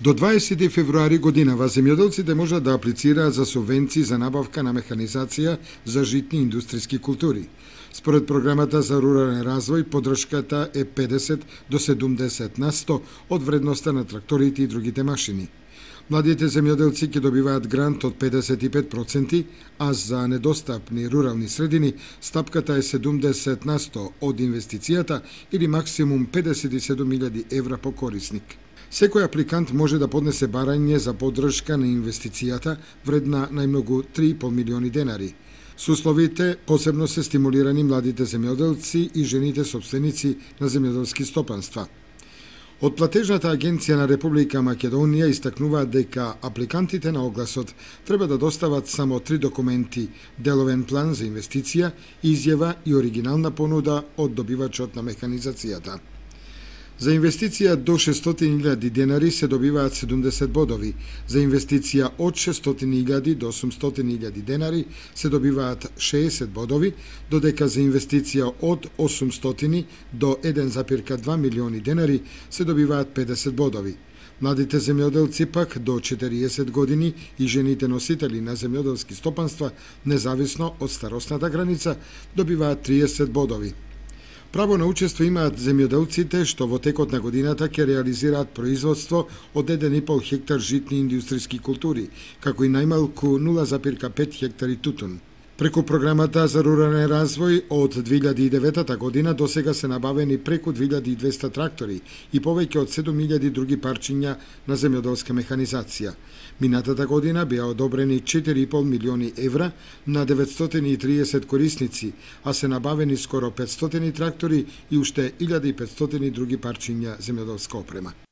До 20 февруари годинава земјоделците можат да аплицираат за субвенции за набавка на механизација за житни индустријски култури. Според програмата за рурален развој, подршката е 50 до 70 на 100 од вредноста на тракторите и другите машини. Младите земјоделци ќе добиваат грант од 55%, а за недостапни рурални средини стапката е 70 на 100 од инвестицијата или максимум 57.000 евра по корисник. Секој апликант може да поднесе барање за поддршка на инвестицијата вредна најмногу 3,5 милиони денари. Сусловите посебно се стимулирани младите земјоделци и жените собственици на земјоделски стопанства. Од платежната агенција на Република Македонија истакнува дека апликантите на огласот треба да достават само три документи: деловен план за инвестиција, изјава и оригинална понуда од добивачот на механизацијата. За инвестиција до 600.000 денари се добиваат 70 бодови, за инвестиција од 600.000 до 800.000 денари се добиваат 60 бодови, додека за инвестиција од 800 до 1,2 милиони денари се добиваат 50 бодови. Младите земјоделци пак до 40 години и жените носители на земјоделски стопанства, независно од старосната граница, добиваат 30 бодови. Право на учество имаат земјоделците што во текот на годината ќе реализираат производство од 1,5 хектар житни индустријски култури, како и најмалку 0,5 хектари тутун. Преку програмата за рурален развој од 2009 година до сега се набавени преку 2200 трактори и повеќе од 7000 други парчиња на земјоделска механизација. Минатата година беа одобрени 4,5 милиони евра на 930 корисници, а се набавени скоро 500 трактори и уште 1500 други парчиња земјоделска опрема.